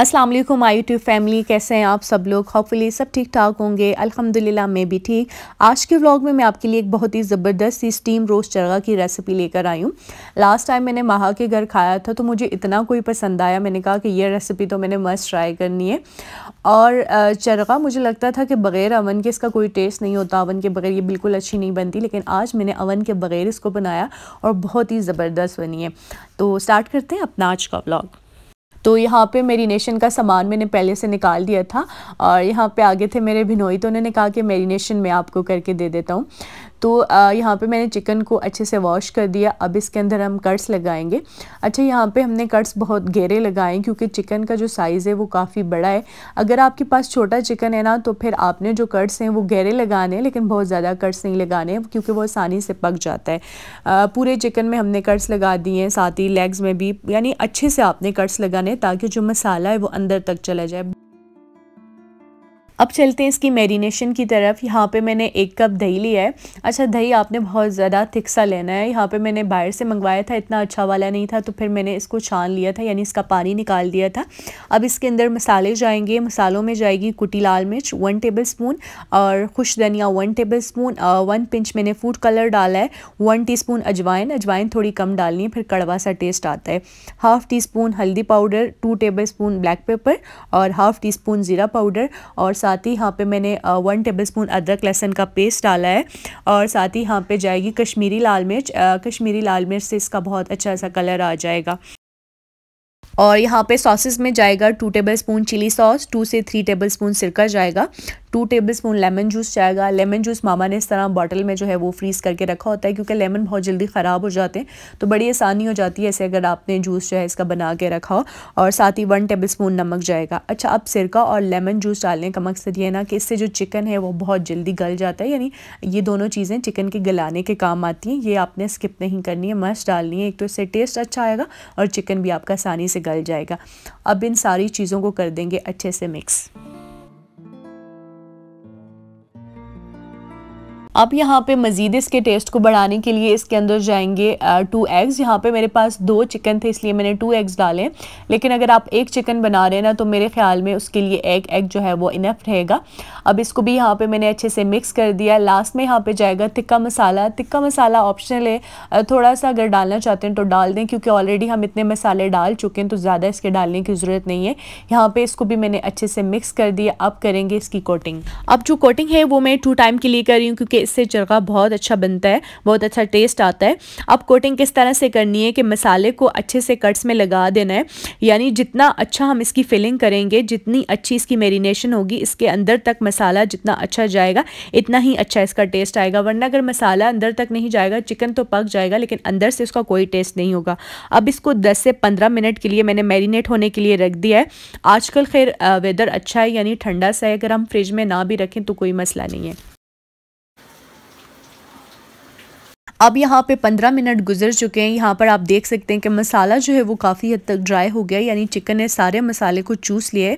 अस्सलाम वालेकुम आई YouTube family कैसे हैं आप सब लोग होपफुली सब ठीक ठाक होंगे अल्हम्दुलिल्लाह मैं भी ठीक आज के व्लॉग में मैं आपके लिए एक बहुत ही ज़बरदस्त सी स्टीम रोस्ट चरगा की रेसिपी लेकर आई हूँ लास्ट टाइम मैंने महा के घर खाया था तो मुझे इतना कोई पसंद आया मैंने कहा कि यह रेसिपी तो मैंने मस्त ट्राई करनी है और चरगा मुझे लगता था कि बग़ैर अवन के इसका कोई टेस्ट नहीं होता अवन के बगैर ये बिल्कुल अच्छी नहीं बनती लेकिन आज मैंने अवन के बगैर इसको बनाया और बहुत ही ज़बरदस्त बनी है तो स्टार्ट करते हैं अपना आज का ब्लॉग तो यहाँ पे मेरीनेशन का सामान मैंने पहले से निकाल दिया था और यहाँ पे आगे थे मेरे भिनोई तो उन्होंने कहा कि मेरीनेशन मैं आपको करके दे देता हूँ तो यहाँ पे मैंने चिकन को अच्छे से वॉश कर दिया अब इसके अंदर हम कट्स लगाएंगे अच्छा यहाँ पे हमने कट्स बहुत गहरे लगाए क्योंकि चिकन का जो साइज़ है वो काफ़ी बड़ा है अगर आपके पास छोटा चिकन है ना तो फिर आपने जो कट्स हैं वो गहरे लगाने हैं लेकिन बहुत ज़्यादा कट्स नहीं लगाने हैं क्योंकि वो आसानी से पक जाता है पूरे चिकन में हमने कट्स लगा दिए हैं साथ ही लेग्स में भी यानी अच्छे से आपने कट्स लगाने ताकि जो मसाला है वो अंदर तक चला जाए अब चलते हैं इसकी मैरिनेशन की तरफ यहाँ पे मैंने एक कप दही लिया है अच्छा दही आपने बहुत ज़्यादा थिक सा लेना है यहाँ पे मैंने बाहर से मंगवाया था इतना अच्छा वाला नहीं था तो फिर मैंने इसको छान लिया था यानी इसका पानी निकाल दिया था अब इसके अंदर मसाले जाएंगे मसालों में जाएगी कुटी लाल मिर्च वन टेबल स्पून और खुश धनिया one table one pinch मैंने फूड कलर डाला है वन टी स्पून अजवाइन अजवाइन थोड़ी कम डालनी है फिर कड़वा सा टेस्ट आता है हाफ़ टी स्पून हल्दी powder two table black pepper और हाफ़ टी स्पून ज़ीरा पाउडर और साथ ही यहाँ पे मैंने वन टेबलस्पून अदरक लहसन का पेस्ट डाला है और साथ ही यहाँ पे जाएगी कश्मीरी लाल मिर्च कश्मीरी लाल मिर्च से इसका बहुत अच्छा सा कलर आ जाएगा और यहाँ पे सॉसेस में जाएगा two table chilli sauce two से थ्री टेबल स्पून सिरका जाएगा two table lemon juice जाएगा लेमन जूस मामा ने इस तरह बॉटल में जो है वो फ्रीज़ करके रखा होता है क्योंकि लेमन बहुत जल्दी ख़राब हो जाते हैं तो बड़ी आसानी हो जाती है ऐसे अगर आपने जूस जो है इसका बना के रखा हो और साथ ही वन टेबल स्पून नमक जाएगा अच्छा अब सिरका और लेमन जूस डालने का मकसद ये ना कि इससे जो चिकन है वो बहुत जल्दी गल जाता है यानी ये दोनों चीज़ें चिकन के गलाने के काम आती हैं ये आपने स्किप नहीं करनी है मस्त डालनी है एक तो इससे टेस्ट अच्छा आएगा और चिकन भी आपका आसानी से गल जाएगा अब इन सारी चीज़ों को कर देंगे अच्छे से मिक्स आप यहाँ पे मज़ीद इसके टेस्ट को बढ़ाने के लिए इसके अंदर जाएंगे टू एग्स यहाँ पे मेरे पास दो चिकन थे इसलिए मैंने टू एग्स डाले लेकिन अगर आप एक चिकन बना रहे हैं ना तो मेरे ख्याल में उसके लिए एक एग जो है वो इनफ रहेगा अब इसको भी यहाँ पर मैंने अच्छे से मिक्स कर दिया लास्ट में यहाँ पर जाएगा तिक्का मसाला तिक्का मसाला ऑप्शनल है थोड़ा सा अगर डालना चाहते हैं तो डाल दें क्योंकि ऑलरेडी हम इतने मसाले डाल चुके हैं तो ज़्यादा इसके डालने की ज़रूरत नहीं है यहाँ पर इसको भी मैंने अच्छे से मिक्स कर दिया अब करेंगे इसकी कोटिंग अब जो कोटिंग है वो मैं टू टाइम के लिए कर रही हूँ क्योंकि इससे जरगा बहुत अच्छा बनता है बहुत अच्छा टेस्ट आता है अब कोटिंग किस तरह से करनी है कि मसाले को अच्छे से कट्स में लगा देना है यानी जितना अच्छा हम इसकी फिलिंग करेंगे जितनी अच्छी इसकी मेरीनेशन होगी इसके अंदर तक मसाला जितना अच्छा जाएगा इतना ही अच्छा इसका टेस्ट आएगा वरना अगर मसाला अंदर तक नहीं जाएगा चिकन तो पक जाएगा लेकिन अंदर से उसका कोई टेस्ट नहीं होगा अब इसको 10 से 15 मिनट के लिए मैंने मैरिनेट होने के लिए रख दिया है आजकल खैर वेदर अच्छा है यानी ठंडा सा है अगर हम फ्रिज में ना भी रखें तो कोई मसला नहीं है अब यहाँ पे पंद्रह मिनट गुजर चुके हैं यहाँ पर आप देख सकते हैं कि मसाला जो है वो काफ़ी हद तक ड्राई हो गया यानी चिकन ने सारे मसाले को चूस लिए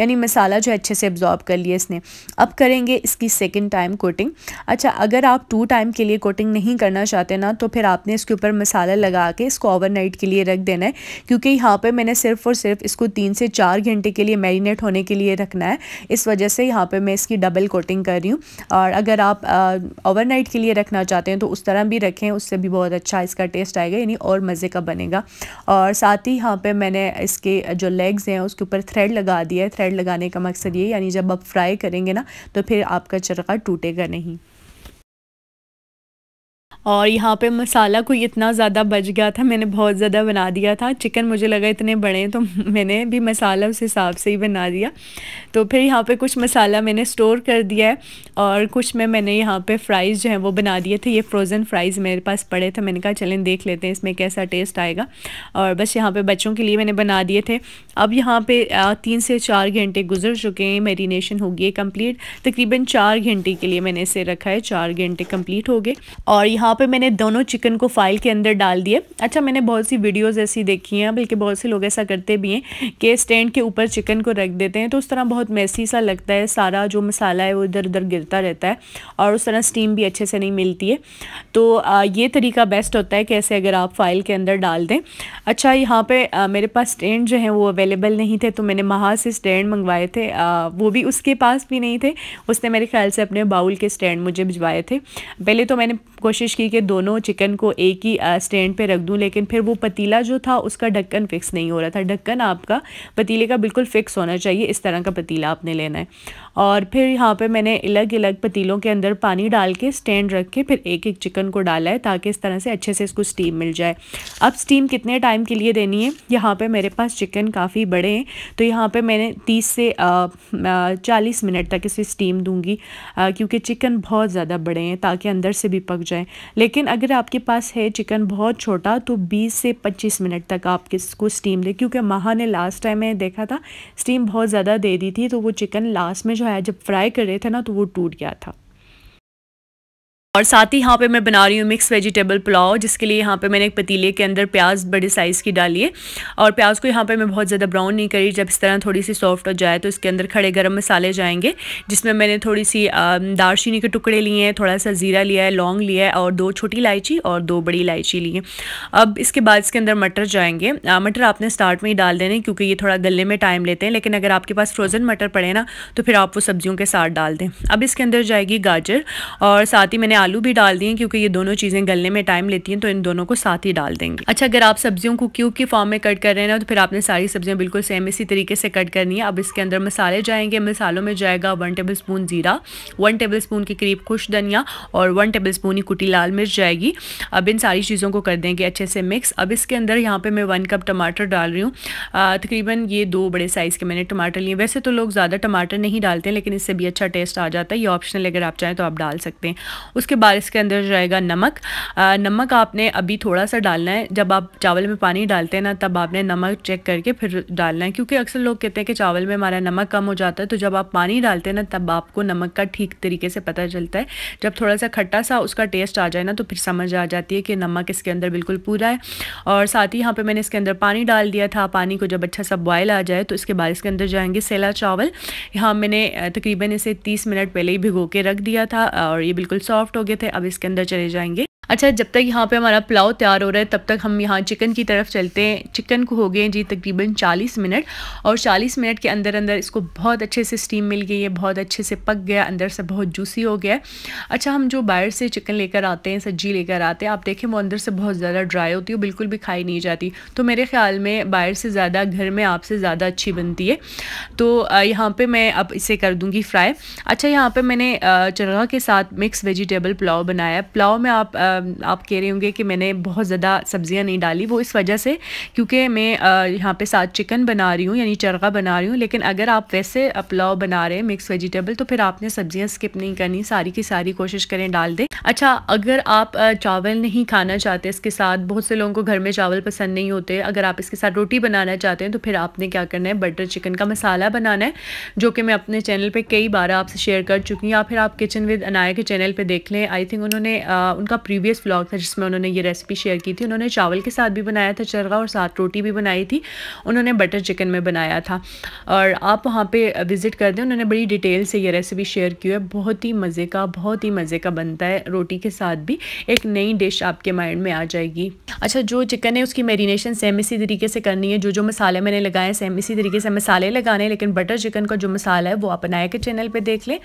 यानी मसाला जो है अच्छे से एब्जॉर्ब कर लिया इसने अब करेंगे इसकी सेकेंड टाइम कोटिंग अच्छा अगर आप टू टाइम के लिए कोटिंग नहीं करना चाहते ना तो फिर आपने इसके ऊपर मसाला लगा के इसको ओवर के लिए रख देना है क्योंकि यहाँ पर मैंने सिर्फ और सिर्फ इसको तीन से चार घंटे के लिए मैरिनेट होने के लिए रखना है इस वजह से यहाँ पर मैं इसकी डबल कोटिंग कर रही हूँ और अगर आप ओवर के लिए रखना चाहते हैं तो उस तरह भी रखें उससे भी बहुत अच्छा इसका टेस्ट आएगा यानी और मज़े का बनेगा और साथ ही यहाँ पे मैंने इसके जो लेग्स हैं उसके ऊपर थ्रेड लगा दिया है थ्रेड लगाने का मकसद ये यानी जब आप फ्राई करेंगे ना तो फिर आपका चरखा टूटेगा नहीं और यहाँ पे मसाला कोई इतना ज़्यादा बच गया था मैंने बहुत ज़्यादा बना दिया था चिकन मुझे लगा इतने बड़े तो मैंने भी मसाला उस हिसाब से ही बना दिया तो फिर यहाँ पे कुछ मसाला मैंने स्टोर कर दिया है और कुछ में मैंने यहाँ पे फ्राइज़ जो है वो बना दिए थे ये फ्रोज़न फ्राइज़ मेरे पास पड़े थे मैंने कहा चलें देख लेते हैं इसमें कैसा टेस्ट आएगा और बस यहाँ पर बच्चों के लिए मैंने बना दिए थे अब यहाँ पर तीन से चार घंटे गुजर चुके हैं मेरीनेशन हो गई है कम्प्लीट तकरीबन चार घंटे के लिए मैंने इसे रखा है चार घंटे कम्प्लीट हो गए और यहाँ यहाँ पे मैंने दोनों चिकन को फाइल के अंदर डाल दिए अच्छा मैंने बहुत सी वीडियोस ऐसी देखी हैं बल्कि बहुत से लोग ऐसा करते भी हैं कि स्टैंड के ऊपर चिकन को रख देते हैं तो उस तरह बहुत मैसी सा लगता है सारा जो मसाला है वो इधर उधर गिरता रहता है और उस तरह स्टीम भी अच्छे से नहीं मिलती है तो ये तरीका बेस्ट होता है कि ऐसे अगर आप फाइल के अंदर डाल दें अच्छा यहाँ पर मेरे पास स्टैंड जो है वो अवेलेबल नहीं थे तो मैंने महा से स्टैंड मंगवाए थे वो भी उसके पास भी नहीं थे उसने मेरे ख्याल से अपने बाउल के स्टैंड मुझे भिजवाए थे पहले तो मैंने कोशिश की रखी कि दोनों चिकन को एक ही स्टैंड पे रख दूँ लेकिन फिर वो पतीला जो था उसका ढक्कन फिक्स नहीं हो रहा था ढक्कन आपका पतीले का बिल्कुल फ़िक्स होना चाहिए इस तरह का पतीला आपने लेना है और फिर यहाँ पर मैंने अलग अलग पतीलों के अंदर पानी डाल के स्टैंड रख के फिर एक एक चिकन को डाला है ताकि इस तरह से अच्छे से इसको स्टीम मिल जाए अब स्टीम कितने टाइम के लिए देनी है यहाँ पर मेरे पास चिकन काफ़ी बड़े हैं तो यहाँ पर मैंने तीस से चालीस मिनट तक इसे स्टीम दूँगी क्योंकि चिकन बहुत ज़्यादा बड़े हैं ताकि अंदर से भी पक जाए लेकिन अगर आपके पास है चिकन बहुत छोटा तो 20 से 25 मिनट तक आप इसको स्टीम दें क्योंकि महा ने लास्ट टाइम मैं देखा था स्टीम बहुत ज़्यादा दे दी थी तो वो चिकन लास्ट में जो है जब फ्राई कर रहे थे ना तो वो टूट गया था और साथ ही यहाँ पे मैं बना रही हूँ मिक्स वेजिटेबल पुलाव जिसके लिए यहाँ पे मैंने एक पतीले के अंदर प्याज बड़े साइज़ की डाली है और प्याज को यहाँ पे मैं बहुत ज़्यादा ब्राउन नहीं करी जब इस तरह थोड़ी सी सॉफ्ट हो जाए तो इसके अंदर खड़े गर्म मसाले जाएंगे जिसमें मैंने थोड़ी सी दारचीनी के टुकड़े लिए हैं थोड़ा सा ज़ीरा लिया है लौंग लिया है और दो छोटी इलायची और दो बड़ी इलायची ली है अब इसके बाद इसके अंदर मटर जाएंगे मटर आपने स्टार्ट में ही डाल देने क्योंकि ये थोड़ा गलने में टाइम लेते हैं लेकिन अगर आपके पास फ्रोज़न मटर पड़े ना तो फिर आप वो सब्जियों के साथ डाल दें अब इसके अंदर जाएगी गाजर और साथ ही मैंने आलू भी डाल दिए क्योंकि ये दोनों चीज़ें गलने में टाइम लेती हैं तो इन दोनों को साथ ही डाल देंगे अच्छा अगर आप सब्जियों को क्यूब की फॉर्म में कट कर रहे हैं तो फिर आपने सारी सब्जियां बिल्कुल सेम इसी तरीके से कट करनी है अब इसके अंदर मसाले जाएंगे मसालों में जाएगा वन टेबल स्पून ज़ीरा वन टेबल स्पून के करीब खुश धनिया और वन टेबल स्पून ही कुटी लाल मिर्च जाएगी अब इन सारी चीज़ों को कर देंगे अच्छे से मिक्स अब इसके अंदर यहाँ पर मैं वन कप टमाटर डाल रही हूँ तकरीबन ये दो बड़े साइज़ के मैंने टमाटर लिए वैसे तो लोग ज़्यादा टमाटर नहीं डालते लेकिन इससे भी अच्छा टेस्ट आ जाता है ये ऑप्शनल अगर आप चाहें तो आप डाल सकते हैं उसके उसके बाद इसके अंदर जाएगा नमक आ, नमक आपने अभी थोड़ा सा डालना है जब आप चावल में पानी डालते हैं ना तब आपने नमक चेक करके फिर डालना है क्योंकि अक्सर लोग कहते हैं कि चावल में हमारा नमक कम हो जाता है तो जब आप पानी डालते हैं ना तब आपको नमक का ठीक तरीके से पता चलता है जब थोड़ा सा खट्टा सा उसका टेस्ट आ जाए ना तो फिर समझ आ जाती है कि नमक इसके अंदर बिल्कुल पूरा है और साथ ही यहाँ पर मैंने इसके अंदर पानी डाल दिया था पानी को जब अच्छा सा बॉयल आ जाए तो इसके बाद इसके अंदर जाएंगे सेला चावल यहाँ मैंने तकरीबन इसे तीस मिनट पहले ही भिगो के रख दिया था और ये बिल्कुल सॉफ्ट हो गए थे अब इसके अंदर चले जाएंगे अच्छा जब तक यहाँ पे हमारा पुलाव तैयार हो रहा है तब तक हम यहाँ चिकन की तरफ चलते हैं चिकन को हो गए जी तकरीबन 40 मिनट और 40 मिनट के अंदर अंदर इसको बहुत अच्छे से स्टीम मिल गई है बहुत अच्छे से पक गया अंदर से बहुत जूसी हो गया अच्छा हम जो बाहर से चिकन लेकर आते हैं सब्जी लेकर आते हैं आप देखें वो अंदर से बहुत ज़्यादा ड्राई होती है बिल्कुल भी खाई नहीं जाती तो मेरे ख्याल में बाहर से ज़्यादा घर में आपसे ज़्यादा अच्छी बनती है तो यहाँ पर मैं अब इसे कर दूँगी फ्राई अच्छा यहाँ पर मैंने चरगा के साथ मिक्स वेजिटेबल पुलाव बनाया पुलाव में आप आप कह रहे होंगे कि मैंने बहुत ज़्यादा सब्ज़ियाँ नहीं डाली वो इस वजह से क्योंकि मैं यहाँ पे साथ चिकन बना रही हूँ यानी चरगा बना रही हूँ लेकिन अगर आप वैसे पुलाव बना रहे हैं मिक्स वेजिटेबल तो फिर आपने सब्ज़ियाँ स्किप नहीं करनी सारी की सारी कोशिश करें डाल दें अच्छा अगर आप चावल नहीं खाना चाहते इसके साथ बहुत से लोगों को घर में चावल पसंद नहीं होते अगर आप इसके साथ रोटी बनाना चाहते हैं तो फिर आपने क्या करना है बटर चिकन का मसाला बनाना है जो कि मैं अपने चैनल पर कई बार आपसे शेयर कर चुकी हूँ या फिर आप किचन विद अनाया के चैनल पर देख लें आई थिंक उन्होंने आ, उनका प्रीवियस प्रीवियस व्लॉग था जिसमें उन्होंने ये रेसिपी शेयर की थी उन्होंने चावल के साथ भी बनाया था चरगा और साथ रोटी भी बनाई थी उन्होंने बटर चिकन में बनाया था और आप वहाँ पर विज़िट कर दें उन्होंने बड़ी डिटेल से ये रेसिपी शेयर की है बहुत ही मज़े का बहुत ही मज़े का बनता है रोटी के साथ भी एक नई डिश आपके माइंड में आ जाएगी अच्छा जो चिकन है उसकी मेरीनेशन सेम इसी तरीके से करनी है जो जो मसाले मैंने लगाए हैं सेम इसी तरीके से मसाले लगाने लेकिन बटर चिकन का जो मसाला है वो आप अनाया के चैनल पर देख लें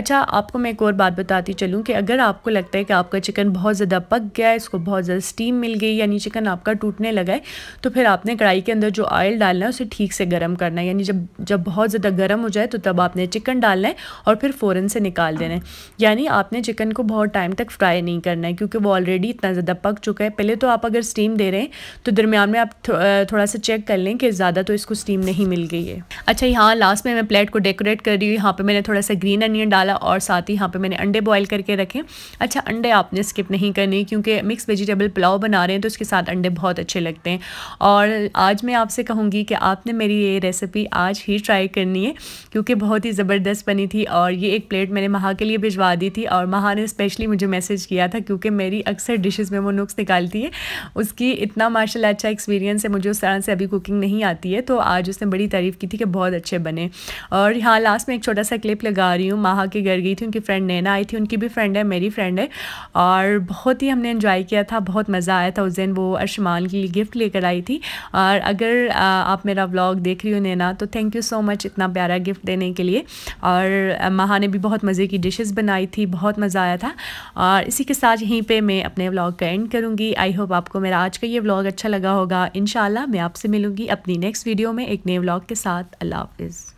अच्छा आपको मैं एक और बात बताती चलूँ कि अगर आपको लगता है कि आपका चिकन बहुत बहुत ज़्यादा पक गया है इसको बहुत ज़्यादा स्टीम मिल गई यानी चिकन आपका टूटने लगा है तो फिर आपने कढ़ाई के अंदर जो ऑयल डालना है उसे ठीक से गर्म करना है यानी जब जब बहुत ज़्यादा गर्म हो जाए तो तब आपने चिकन डालना है और फिर फ़ौरन से निकाल देना है यानी आपने चिकन को बहुत टाइम तक फ्राई नहीं करना है क्योंकि वो ऑलरेडी इतना ज़्यादा पक चुका है पहले तो आप अगर स्टीम दे रहे हैं तो दरमियान में आप थोड़ा सा चेक कर लें कि ज़्यादा तो इसको स्टीम नहीं मिल गई है अच्छा यहाँ लास्ट में मैं प्लेट को डेकोरेट कर रही हूँ यहाँ पर मैंने थोड़ा सा ग्रीन अनियन डाला और साथ ही यहाँ पर मैंने अंडे बॉयल करके रखे अच्छा अंडे आपने स्किप नहीं नहीं करनी क्योंकि मिक्स वेजिटेबल पुलाव बना रहे हैं तो उसके साथ अंडे बहुत अच्छे लगते हैं और आज मैं आपसे कहूँगी कि आपने मेरी ये रेसिपी आज ही ट्राई करनी है क्योंकि बहुत ही ज़बरदस्त बनी थी और ये एक प्लेट मैंने महा के लिए भिजवा दी थी और महा ने स्पेशली मुझे मैसेज किया था क्योंकि मेरी अक्सर डिशेज में वो नुक्स निकालती है उसकी इतना माशाल्लाह अच्छा एक्सपीरियंस है मुझे उस तरह से अभी कुकिंग नहीं आती है तो आज उसने बड़ी तारीफ़ की थी कि बहुत अच्छे बने और यहाँ लास्ट में एक छोटा सा क्लिप लगा रही हूँ महा के घर गई थी उनकी फ्रेंड नैना आई थी उनकी भी फ्रेंड है मेरी फ्रेंड है और बहुत ही हमने इन्जॉय किया था बहुत मज़ा आया था उस दिन वो अरशमान के लिए गिफ्ट लेकर आई थी और अगर आप मेरा व्लॉग देख रही हो नैना तो थैंक यू सो मच इतना प्यारा गिफ्ट देने के लिए और महा ने भी बहुत मज़े की डिशेस बनाई थी बहुत मज़ा आया था और इसी के साथ यहीं पे मैं अपने व्लॉग का एंड करूँगी आई होप आपको मेरा आज का ये व्लॉग अच्छा लगा होगा इन मैं आपसे मिलूँगी अपनी नेक्स्ट वीडियो में एक नए व्लॉग के साथ अल्लाह हाफिज़